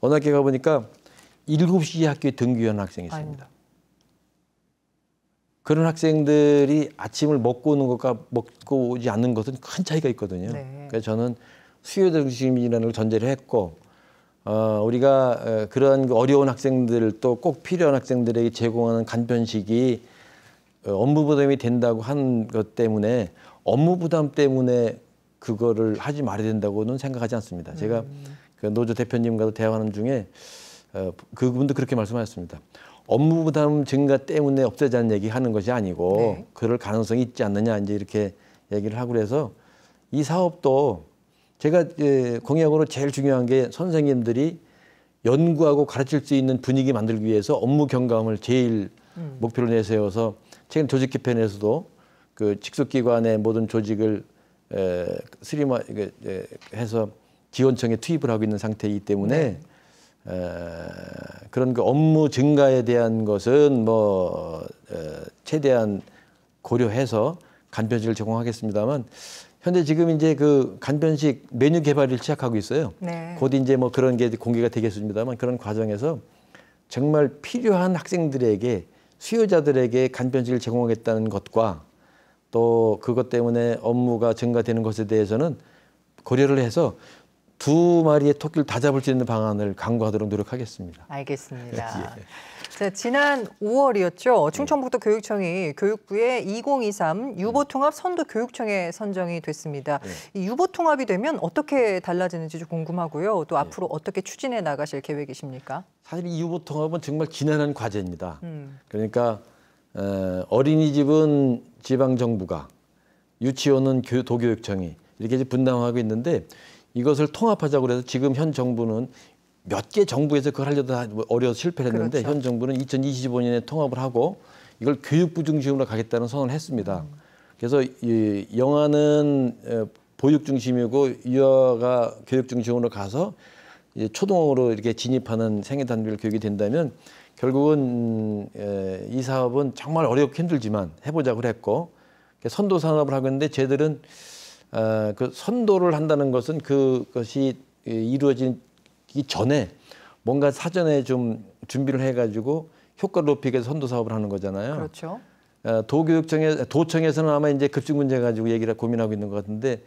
B: 어느 학교 가보니까 7시 학교에 등교하는 학생이 있습니다. 아유. 그런 학생들이 아침을 먹고 오는 것과 먹고 오지 않는 것은 큰 차이가 있거든요. 네. 그래서 저는 수요 중심이라는 걸 전제를 했고 어, 우리가 그런 그 어려운 학생들 또꼭 필요한 학생들에게 제공하는 간편식이 어, 업무 부담이 된다고 한 것 때문에 업무 부담 때문에 그거를 하지 말아야 된다고는 생각하지 않습니다. 제가 음. 그 노조 대표님과도 대화하는 중에 어, 그분도 그렇게 말씀하셨습니다. 업무 부담 증가 때문에 없애자는 얘기 하는 것이 아니고 네. 그럴 가능성이 있지 않느냐 이제 이렇게 얘기를 하고 그래서 이 사업도 제가 예, 공약으로 제일 중요한 게 선생님들이 연구하고 가르칠 수 있는 분위기 만들기 위해서 업무 경감을 제일 음. 목표로 내세워서 최근 조직 개편에서도 그 직속기관의 모든 조직을 에, 스리마 에, 예, 해서 지원청에 투입을 하고 있는 상태이기 때문에 네. 에, 그런 그 업무 증가에 대한 것은 뭐 에, 최대한 고려해서 간편지를 제공하겠습니다만 그런데 지금 이제 그 간편식 메뉴 개발을 시작하고 있어요. 네. 곧 이제 뭐 그런 게 공개가 되겠습니다만 그런 과정에서 정말 필요한 학생들에게 수요자들에게 간편식을 제공하겠다는 것과 또 그것 때문에 업무가 증가되는 것에 대해서는 고려를 해서 두 마리의 토끼를 다 잡을 수 있는 방안을 강구하도록 노력하겠습니다.
A: 알겠습니다. 예. 네, 지난 5월이었죠. 충청북도 교육청이 교육부의 2023 유보통합 선도 교육청에 선정이 됐습니다. 네. 이 유보통합이 되면 어떻게 달라지는지 좀 궁금하고요. 또 네. 앞으로 네. 어떻게 추진해 나가실 계획이십니까?
B: 사실 이 유보통합은 정말 지난한 과제입니다. 음. 그러니까 어린이집은 지방정부가 유치원은 도교육청이 이렇게 분담하고 있는데 이것을 통합하자고 해서 지금 현 정부는 몇개 정부에서 그걸 하려다 어려워 서 실패를 했는데 그렇죠. 현 정부는 2025년에 통합을 하고 이걸 교육부 중심으로 가겠다는 선언을 했습니다. 음. 그래서 이 영화는 보육 중심이고 유아가 교육 중심으로 가서 이제 초등학으로 이렇게 진입하는 생애 단별 교육이 된다면 결국은 이 사업은 정말 어렵고 힘들지만 해보자고 그랬고 선도 산업을 하고 있는데 쟤들은 아, 그 선도를 한다는 것은 그것이 이루어진 바기 전에 뭔가 사전에 좀 준비를 해가지고 효과를 높이기 위해서 선도 사업을 하는 거잖아요. 그렇죠. 어, 도교육청에 도청에서는 아마 이제 급식 문제 가지고 얘기를 고민하고 있는 것 같은데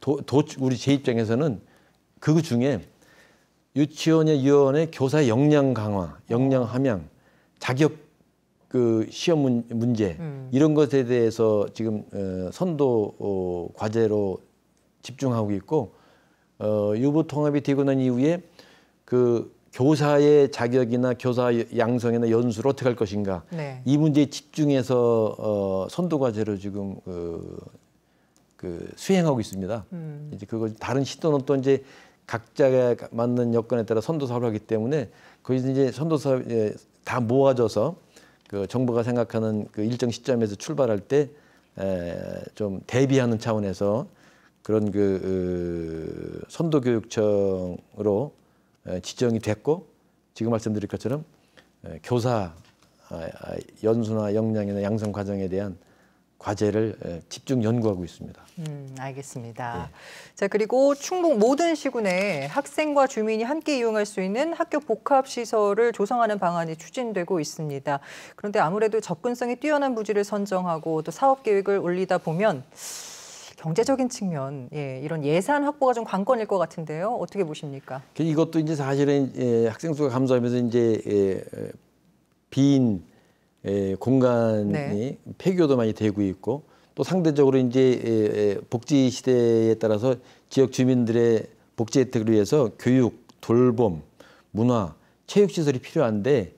B: 도, 도 우리 제 입장에서는 그 중에 유치원의 유원의 교사 역량 강화, 역량 함양, 자격 그 시험 문, 문제 음. 이런 것에 대해서 지금 어, 선도 어, 과제로 집중하고 있고 어, 유보 통합이 되고 난 이후에 그 교사의 자격이나 교사 양성이나 연수를 어떻게 할 것인가 네. 이 문제에 집중해서 어, 선도 과제로 지금 그, 그 수행하고 있습니다. 음. 이제 그거 다른 시도는 또 이제 각자에 맞는 여건에 따라 선도 사업을 하기 때문에 거기서 이제 선도 사업 예, 다 모아져서 그 정부가 생각하는 그 일정 시점에서 출발할 때 에, 좀 대비하는 차원에서 그런 그, 그 선도교육청으로 지정이 됐고 지금 말씀드릴 것처럼 교사 아, 아, 연수나 역량이나 양성 과정에 대한 과제를 집중 연구하고 있습니다.
A: 음, 알겠습니다. 네. 자 그리고 충북 모든 시군에 학생과 주민이 함께 이용할 수 있는 학교 복합 시설을 조성하는 방안이 추진되고 있습니다. 그런데 아무래도 접근성이 뛰어난 부지를 선정하고 또 사업 계획을 올리다 보면 경제적인 측면 예, 이런 예산 확보가 좀 관건일 것 같은데요. 어떻게 보십니까?
B: 그 이것도 이제 사실은 예, 학생 수가 감소하면서 이제 예, 예, 빈 예, 공간이 네. 폐교도 많이 되고 있고 또 상대적으로 이제 예, 예, 복지 시대에 따라서 지역 주민들의 복지 혜택을 위해서 교육, 돌봄, 문화, 체육 시설이 필요한데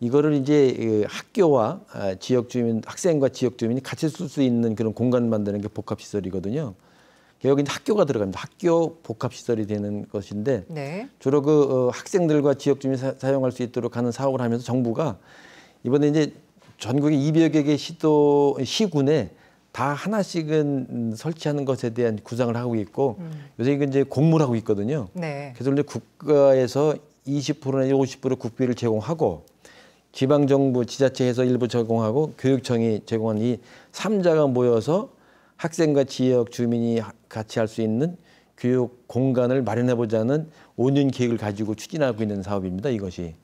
B: 이거를 이제 그 학교와 아, 지역 주민, 학생과 지역 주민이 같이 쓸 수 있는 그런 공간 만드는 게 복합시설이거든요. 여기 이제 학교가 들어갑니다. 학교 복합시설이 되는 것인데 네. 주로 그 어, 학생들과 지역 주민이 사, 용할수 있도록 하는 사업을 하면서 정부가 이번에 이제 전국에 200여 개 시도 시군에 다 하나씩은 설치하는 것에 대한 구상을 하고 있고 음. 요새 이건 이제 공모를 하고 있거든요. 네. 그래서 이제 국가에서 20%나 50% 국비를 제공하고 지방정부 지자체에서 일부 제공하고 교육청이 제공한 이 3자가 모여서 학생과 지역 주민이 같이 할 수 있는 교육 공간을 마련해보자는 5년 계획을 가지고 추진하고 있는 사업입니다. 이것이.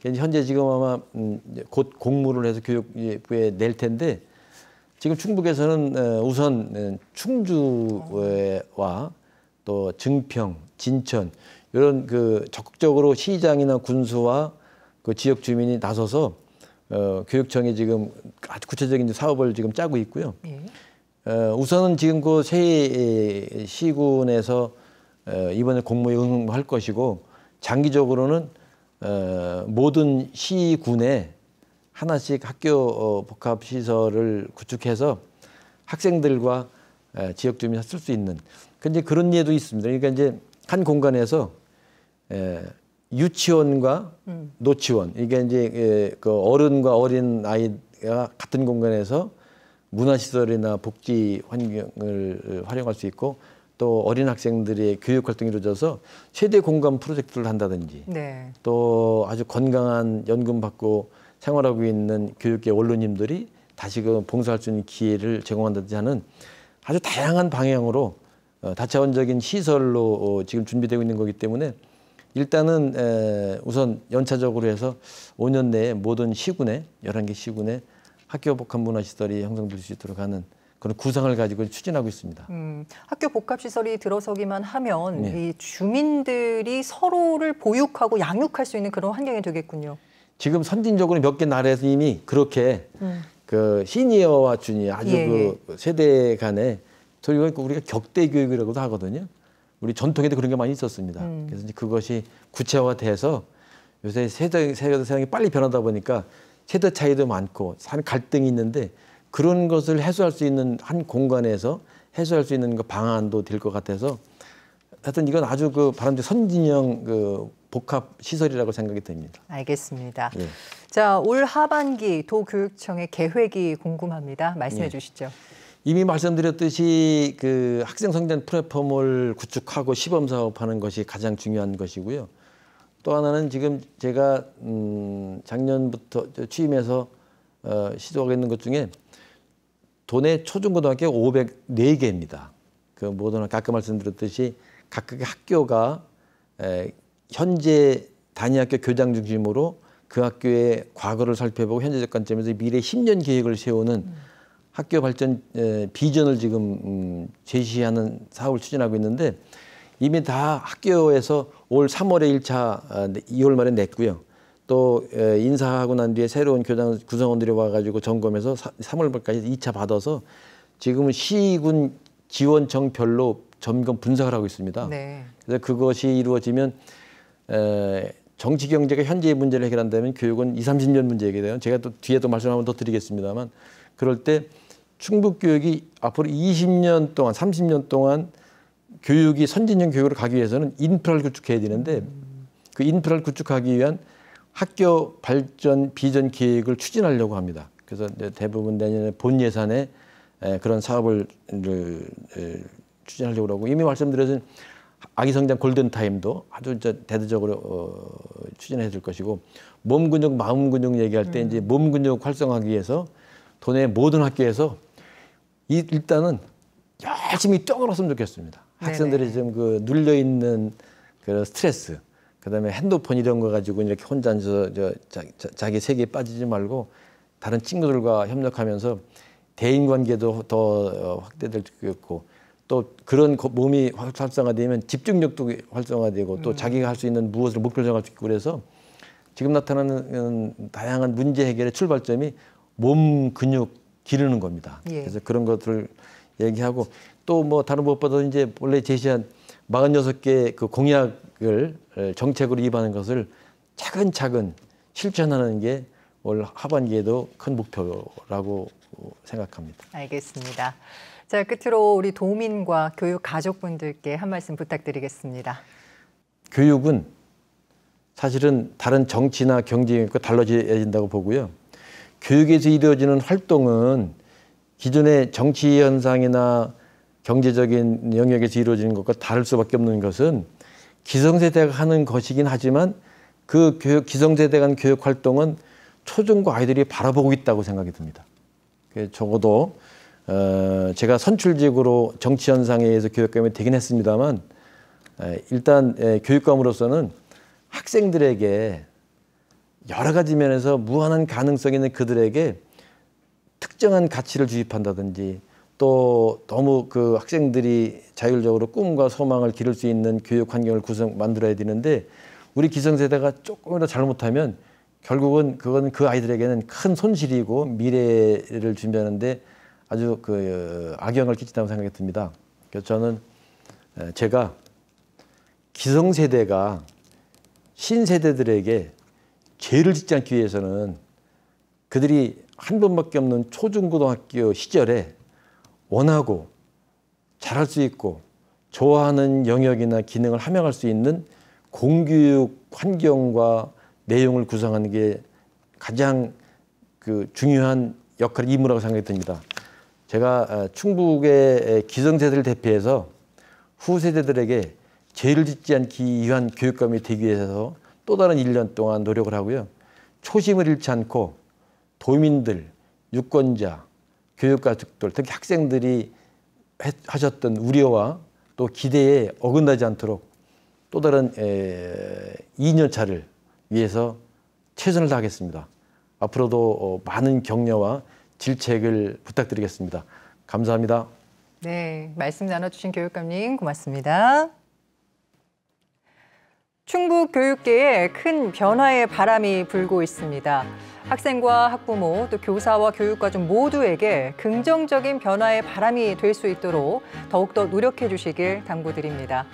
B: 현재 지금 아마 음, 곧 공모를 해서 교육부에 낼 텐데 지금 충북에서는 어, 우선 어, 충주와 또 증평, 진천 이런 그 적극적으로 시장이나 군수와 그 지역 주민이 나서서 어, 교육청이 지금 아주 구체적인 사업을 지금 짜고 있고요. 예. 어, 우선은 지금 그 세 시군에서 어, 이번에 공모에 응할 것이고 장기적으로는 어, 모든 시군에 하나씩 학교 어, 복합 시설을 구축해서 학생들과 어, 지역 주민이 쓸 수 있는 근데 그런 예도 있습니다. 그러니까 이제 한 공간에서 에, 예, 유치원과 음. 노치원 이게 이제 예, 그 어른과 어린 아이가 같은 공간에서 문화시설이나 복지 환경을 예, 활용할 수 있고 또 어린 학생들의 교육 활동이 이루어져서 최대 공감 프로젝트를 한다든지 네. 또 아주 건강한 연금 받고 생활하고 있는 교육계 원로님들이 다시금 봉사할 수 있는 기회를 제공한다든지 하는 아주 다양한 방향으로 어, 다차원적인 시설로 어, 지금 준비되고 있는 거기 때문에 일단은 에, 우선 연차적으로 해서 5년 내에 모든 시군에 11개 시군에 학교 복합 문화 시설이 형성될 수 있도록 하는 그런 구상을 가지고 추진하고 있습니다.
A: 음, 학교 복합 시설이 들어서기만 하면 네. 이 주민들이 서로를 보육하고 양육할 수 있는 그런 환경이 되겠군요.
B: 지금 선진적으로 몇 개 나라에서 이미 그렇게 음. 그 시니어와 주니어 아주 예, 그 예. 세대 간에 저희가 우리가 격대 교육이라고도 하거든요. 우리 전통에도 그런 게 많이 있었습니다. 음. 그래서 이제 그것이 구체화돼서 요새 세대, 세대 세상이 빨리 변하다 보니까 세대 차이도 많고 삶 갈등이 있는데 그런 것을 해소할 수 있는 한 공간에서 해소할 수 있는 그 방안도 될 것 같아서 하여튼 이건 아주 그 바람직 선진형 그 복합 시설이라고 생각이 됩니다.
A: 알겠습니다. 예. 자, 올 하반기 도교육청의 계획이 궁금합니다. 말씀해 예. 주시죠.
B: 이미 말씀드렸듯이 그 학생 성장 플랫폼을 구축하고 시범 사업하는 것이 가장 중요한 것이고요. 또 하나는 지금 제가 음 작년부터 취임해서 어 시도하고 있는 것 중에 도내 초중고등학교 504개입니다. 그 모든 아까 말씀드렸듯이 각각의 학교가 현재 단위 학교 교장 중심으로 그 학교의 과거를 살펴보고 현재적 관점에서 미래 10년 계획을 세우는 음. 학교 발전 비전을 지금 음, 제시하는 사업을 추진하고 있는데 이미 다 학교에서 올 3월에 1차 2월 아, 말에 냈고요. 또 인사하고 난 뒤에 새로운 교장 구성원들이 와가지고 점검해서 3월까지 말 2차 받아서 지금은 시군 지원청별로 점검 분석을 하고 있습니다. 네. 그래서 그것이 이루어지면 에, 정치 경제가 현재의 문제를 해결한다면 교육은 2, 30년 문제 얘기돼요. 제가 또 뒤에 도 말씀 한번 더 드리겠습니다만 그럴 때 충북 교육이 앞으로 20년 동안 30년 동안 교육이 선진형 교육으로 가기 위해서는 인프라를 구축해야 되는데 그 인프라를 구축하기 위한 학교 발전 비전 계획을 추진하려고 합니다. 그래서 이제 대부분 내년에 본 예산에 그런 사업을 추진하려고 하고 이미 말씀드렸던 아기성장 골든타임도 아주 이제 대대적으로 어, 추진해 줄 것이고 몸 근육 마음 근육 얘기할 때 음. 이제 몸 근육 활성화하기 위해서 도내 모든 학교에서 이, 일단은 열심히 떠들었으면 좋겠습니다. 학생들이 네네. 지금 그 눌려 있는 그 스트레스, 그다음에 핸드폰 이런 거 가지고 이렇게 혼자 앉아서 저, 자, 자기 세계에 빠지지 말고 다른 친구들과 협력하면서 대인 관계도 더 어, 확대될 수 있고 또 그런 거, 몸이 활성화되면 집중력도 활성화되고 또 음. 자기가 할 수 있는 무엇을 목표로 정할 수 있고 그래서 지금 나타나는 다양한 문제 해결의 출발점이 몸 근육 기르는 겁니다. 예. 그래서 그런 것들을 얘기하고 또 뭐 다른 무엇보다 이제 원래 제시한 46개의 그 공약을 정책으로 입하는 것을 차근차근 실천하는 게 올 하반기에도 큰 목표라고 생각합니다.
A: 알겠습니다. 자, 끝으로 우리 도민과 교육 가족분들께 한 말씀 부탁드리겠습니다.
B: 교육은 사실은 다른 정치나 경제에 달라져야된다고 보고요. 교육에서 이루어지는 활동은 기존의 정치 현상이나 경제적인 영역에서 이루어지는 것과 다를 수밖에 없는 것은 기성세대가 하는 것이긴 하지만 그 교육, 기성세대 간 교육 활동은 초중고 아이들이 바라보고 있다고 생각이 듭니다. 그 적어도 어, 제가 선출직으로 정치 현상에 의해서 교육감이 되긴 했습니다만 일단 교육감으로서는 학생들에게 여러 가지 면에서 무한한 가능성 있는 그들에게 특정한 가치를 주입한다든지 또 너무 그 학생들이 자율적으로 꿈과 소망을 기를 수 있는 교육 환경을 구성 만들어야 되는데 우리 기성세대가 조금이라도 잘못하면 결국은 그건 그 아이들에게는 큰 손실이고 미래를 준비하는데 아주 그 어, 악영을 끼친다고 생각이 듭니다. 저는 제가 기성세대가 신세대들에게 죄를 짓지 않기 위해서는 그들이 한 번밖에 없는 초중고등학교 시절에 원하고 잘할 수 있고 좋아하는 영역이나 기능을 함양할 수 있는 공교육 환경과 내용을 구성하는 게 가장 그 중요한 역할 임무라고 생각이 듭니다. 제가 아, 충북의 기성세대를 대표해서 후세대들에게 죄를 짓지 않기 위한 교육감이 되기 위해서 또 다른 1년 동안 노력을 하고요. 초심을 잃지 않고 도민들, 유권자, 교육가족들, 특히 학생들이 하셨던 우려와 또 기대에 어긋나지 않도록 또 다른 2년차를 위해서 최선을 다하겠습니다. 앞으로도 어, 많은 격려와 질책을 부탁드리겠습니다. 감사합니다.
A: 네, 말씀 나눠주신 교육감님 고맙습니다. 충북 교육계에 큰 변화의 바람이 불고 있습니다. 학생과 학부모, 또 교사와 교육과정 모두에게 긍정적인 변화의 바람이 될 수 있도록 더욱더 노력해 주시길 당부드립니다.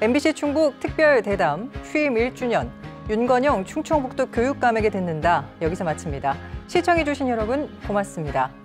A: MBC 충북 특별 대담 취임 1주년 윤건영 충청북도 교육감에게 듣는다 여기서 마칩니다. 시청해 주신 여러분 고맙습니다.